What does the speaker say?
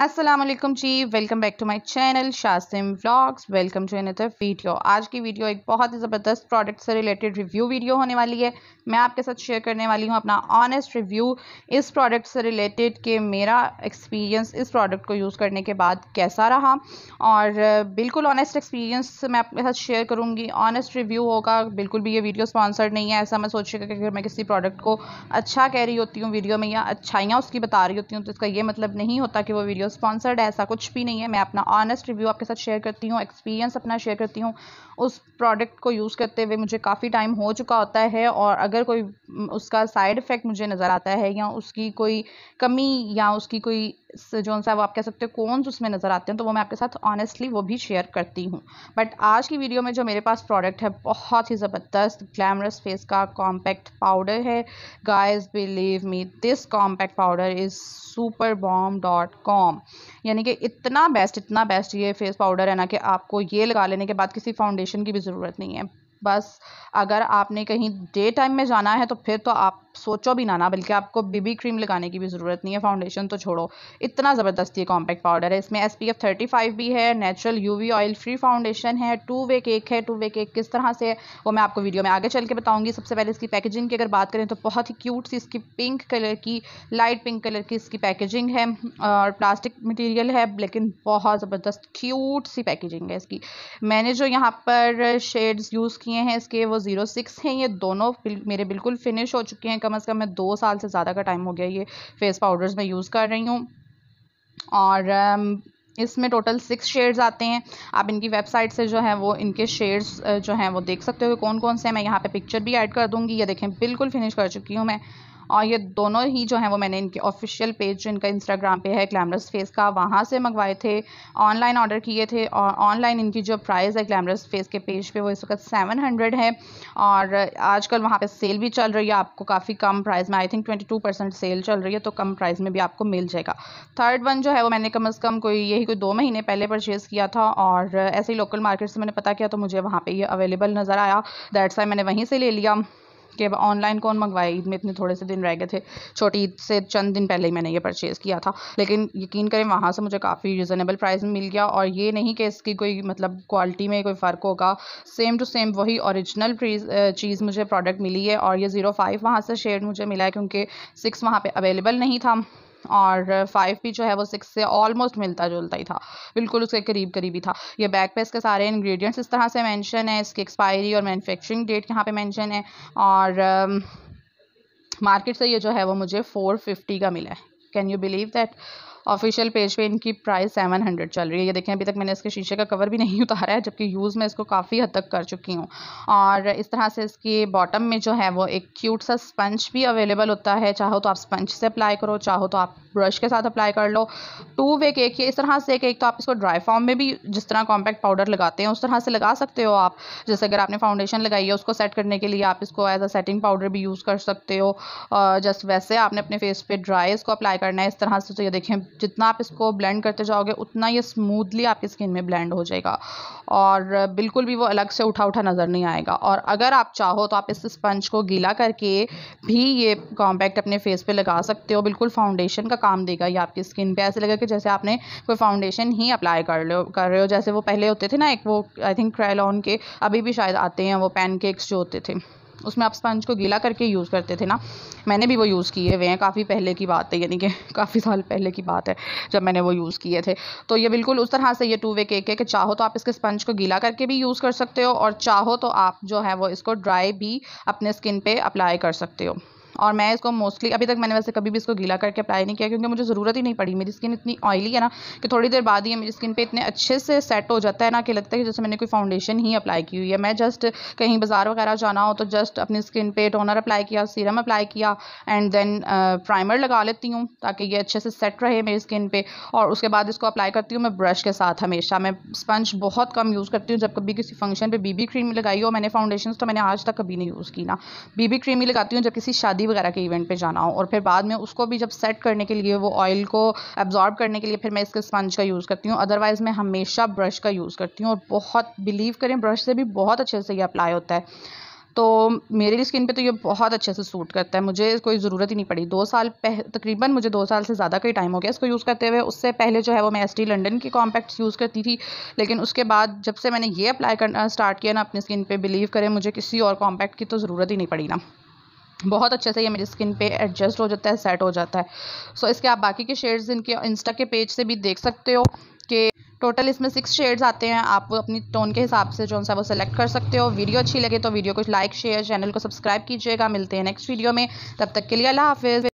असलम जी welcome back to my channel शासिम vlogs welcome to another video आज की वीडियो एक बहुत ही ज़बरदस्त प्रोडक्ट से रिलेटेड रिव्यू वीडियो होने वाली है मैं आपके साथ शेयर करने वाली हूँ अपना ऑनेस्ट रिव्यू इस प्रोडक्ट से रिलेटेड कि मेरा एक्सपीरियंस इस प्रोडक्ट को यूज़ करने के बाद कैसा रहा और बिल्कुल ऑनेस्ट एक्सपीरियंस मैं आपके साथ शेयर करूँगी ऑनेस्ट रिव्यू होगा बिल्कुल भी ये वीडियो स्पॉन्सर्ड नहीं है ऐसा मैं सोचिएगा कि अगर मैं किसी प्रोडक्ट को अच्छा कह रही होती हूँ वीडियो में या अच्छाइयाँ उसकी बता रही होती हूँ तो इसका ये मतलब नहीं होता कि वो वीडियो स्पॉन्सर्ड ऐसा कुछ भी नहीं है मैं अपना ऑनेस्ट रिव्यू आपके साथ शेयर करती हूँ एक्सपीरियंस अपना शेयर करती हूँ उस प्रोडक्ट को यूज़ करते हुए मुझे काफ़ी टाइम हो चुका होता है और अगर कोई उसका साइड इफ़ेक्ट मुझे नज़र आता है या उसकी कोई कमी या उसकी कोई जो सा वो आप कह सकते हो कौन उसमें नज़र आते हैं तो वो मैं आपके साथ ऑनेस्टली वो भी शेयर करती हूँ बट आज की वीडियो में जो मेरे पास प्रोडक्ट है बहुत ही ज़बरदस्त ग्लैमरस फेस का कॉम्पैक्ट पाउडर है guys believe me this compact powder is super bomb dot com यानी कि इतना बेस्ट इतना बेस्ट ये फेस पाउडर है ना कि आपको ये लगा लेने के बाद किसी फाउंडेशन की भी ज़रूरत नहीं है बस अगर आपने कहीं डे टाइम में जाना है तो फिर तो आप सोचो भी ना ना बल्कि आपको बीबी क्रीम लगाने की भी ज़रूरत नहीं है फाउंडेशन तो छोड़ो इतना ज़बरदस्त ये कॉम्पैक्ट पाउडर है इसमें एस पी एफ भी है natural V oil free foundation है टू वे केक है टू वे केक किस तरह से है वो मैं आपको वीडियो में आगे चल के बताऊँगी सबसे पहले इसकी पैकेजिंग की अगर बात करें तो बहुत ही क्यूट सी इसकी पिंक कलर की लाइट पिंक कलर की इसकी पैकेजिंग है और प्लास्टिक मटीरियल है लेकिन बहुत ज़बरदस्त क्यूट सी पैकेजिंग है इसकी मैंने जो यहाँ पर शेड्स यूज़ किए हैं इसके वो ज़ीरो सिक्स हैं ये दोनों मेरे बिल्कुल फिनिश हो चुके हैं कम अज़ कम मैं दो साल से ज़्यादा का टाइम हो गया ये फेस पाउडर्स मैं यूज़ कर रही हूँ और um, इसमें टोटल सिक्स शेड्स आते हैं आप इनकी वेबसाइट से जो है वो इनके शेड्स जो हैं वो देख सकते हो कौन कौन से हैं मैं यहाँ पे पिक्चर भी ऐड कर दूँगी ये देखें बिल्कुल फिनिश कर चुकी हूँ मैं और ये दोनों ही जो हैं वो मैंने इनके ऑफिशियल पेज इनका इंस्टाग्राम पे है ग्लैमरस फेस का वहाँ से मंगवाए थे ऑनलाइन ऑर्डर किए थे और ऑनलाइन इनकी जो प्राइस है ग्लैमरस फेस के पेज पे वो इस वक्त सेवन हंड्रेड है और आजकल वहाँ पर सेल भी चल रही है आपको काफ़ी कम प्राइस में I think twenty two percent sale चल रही है तो कम प्राइस में भी आपको मिल जाएगा थर्ड वन जो है वो मैंने कम अज़ कम कोई यही कोई दो महीने पहले परचेज़ किया था और ऐसे ही लोकल मार्केट से मैंने पता किया तो मुझे वहाँ पर ये अवेलेबल नज़र आया दैट्स आई मैंने वहीं से ले लिया कि अब ऑनलाइन कौन मंगवाया ईद में इतने थोड़े से दिन रह गए थे छोटी ईद से चंद दिन पहले ही मैंने ये परचेज़ किया था लेकिन यकीन करें वहाँ से मुझे काफ़ी रिजनेबल प्राइस में मिल गया और ये नहीं कि इसकी कोई मतलब क्वालिटी में कोई फ़र्क होगा सेम टू सेम वही औरिजिनल चीज़ मुझे प्रोडक्ट मिली है और ये ज़ीरो फाइव वहाँ से शेड मुझे मिला है क्योंकि सिक्स वहाँ पर अवेलेबल नहीं था और फाइव भी जो है वो सिक्स से ऑलमोस्ट मिलता जुलता ही था बिल्कुल उसके करीब करीब ही था ये बैक पे इसके सारे इंग्रेडिएंट्स इस तरह से मेंशन है इसकी एक्सपायरी और मैन्युफैक्चरिंग डेट यहाँ पे मेंशन है और मार्केट um, से ये जो है वो मुझे फोर फिफ्टी का मिला है can you believe that official page पे इनकी प्राइस सेवन हंड्रेड चल रही है ये देखें अभी तक मैंने इसके शीशे का कवर भी नहीं उतारा है जबकि यूज़ में इसको काफ़ी हद तक कर चुकी हूँ और इस तरह से इसके बॉटम में जो है वो एक क्यूट सा स्पंज भी अवेलेबल होता है चाहो तो आप स्पंज से अप्लाई करो चाहो तो आप ब्रश के साथ अप्लाई कर लो टू वे केक ये इस तरह से एक तो आप इसको ड्राई फॉर्म में भी जिस तरह कॉम्पैक्ट पाउडर लगाते हैं उस तरह से लगा सकते हो आप जैसे अगर आपने फाउंडेशन लगाई है उसको सेट करने के लिए आप इसको एज अ सेटिंग पाउडर भी यूज़ कर सकते हो जस्ट वैसे आपने अपने फेस पे ड्राई इसको अप्लाई करना है इस तरह से तो ये देखें जितना आप इसको ब्लेंड करते जाओगे उतना ये स्मूथली आपकी स्किन में ब्लेंड हो जाएगा और बिल्कुल भी वो अलग से उठा उठा नज़र नहीं आएगा और अगर आप चाहो तो आप इस स्पंज को गीला करके भी ये कॉम्पैक्ट अपने फेस पे लगा सकते हो बिल्कुल फाउंडेशन का काम देगा ये आपकी स्किन पे ऐसे लगेगा कि जैसे आपने कोई फाउंडेशन ही अप्लाई कर लो कर रहे हो जैसे वो पहले होते थे ना एक वो आई थिंक क्रेलॉन के अभी भी शायद आते हैं वो पैनकेक्स जो होते थे उसमें आप स्पंज को गीला करके यूज़ करते थे ना मैंने भी वो यूज़ किए हुए हैं काफ़ी पहले की बात है यानी कि काफ़ी साल पहले की बात है जब मैंने वो यूज़ किए थे तो ये बिल्कुल उस तरह से ये टू वे केक है कि चाहो तो आप इसके स्पंज को गीला करके भी यूज़ कर सकते हो और चाहो तो आप जो है वो इसको ड्राई भी अपने स्किन पर अप्लाई कर सकते हो और मैं इसको मोस्टली अभी तक मैंने वैसे कभी भी इसको गीला करके अप्लाई नहीं किया क्योंकि मुझे ज़रूरत ही नहीं पड़ी मेरी स्किन इतनी ऑयली है ना कि थोड़ी देर बाद ही मेरी स्किन पर इतने अच्छे से सेट हो जाता है ना कि लगता है कि जैसे मैंने कोई फाउंडेशन ही अप्लाई की हुई है मैं जस्ट कहीं बाज़ार वगैरह जाना हो तो जस्ट अपनी स्किन पर टोनर अप्लाई किया सीरम अप्लाई किया एंड देन प्राइमर लगा लेती हूँ ताकि ये अच्छे से सेट रहे मेरी स्किन पर और उसके बाद इसको अप्लाई करती हूँ मैं ब्रश के साथ हमेशा मैं स्पंज बहुत कम यूज़ करती हूँ जब कभी किसी फंक्शन पर बीबी क्रीम लगाई हो मैंने फाउंडेशन तो मैंने आज तक कभी नहीं यूज़ की ना बीबी क्रीम ही लगाती हूँ जब किसी शादी शादी वगैरह के इवेंट पे जाना हो और फिर बाद में उसको भी जब सेट करने के लिए वो ऑयल को एब्जॉर्ब करने के लिए फिर मैं इसके स्पंज का यूज़ करती हूँ अदरवाइज़ मैं हमेशा ब्रश का यूज़ करती हूँ और बहुत बिलीव करें ब्रश से भी बहुत अच्छे से ये अप्लाई होता है तो मेरी स्किन पे तो ये बहुत अच्छे से सूट करता है मुझे कोई ज़रूरत ही नहीं पड़ी दो साल पह तकरीबन मुझे दो साल से ज़्यादा का ही टाइम हो गया इसको यूज़ करते हुए उससे पहले जो है वो मैं एस लंडन के कॉम्पैक्ट्स यूज़ करती थी लेकिन उसके बाद जब से मैंने ये अप्लाई करना स्टार्ट किया ना अपनी स्किन पर बिलीव करें मुझे किसी और कॉम्पैक्ट की तो ज़रूरत ही नहीं पड़ी ना बहुत अच्छे से ये मेरी स्किन पे एडजस्ट हो जाता है सेट हो जाता है सो so, इसके आप बाकी के शेड्स इनके इंस्टा के पेज से भी देख सकते हो कि टोटल इसमें सिक्स शेड्स आते हैं आप अपनी टोन के हिसाब से जो सा वो सेलेक्ट कर सकते हो वीडियो अच्छी लगे तो वीडियो को लाइक शेयर चैनल को सब्सक्राइब कीजिएगा मिलते हैं नेक्स्ट वीडियो में तब तक के लिए अल्लाह हाफिज़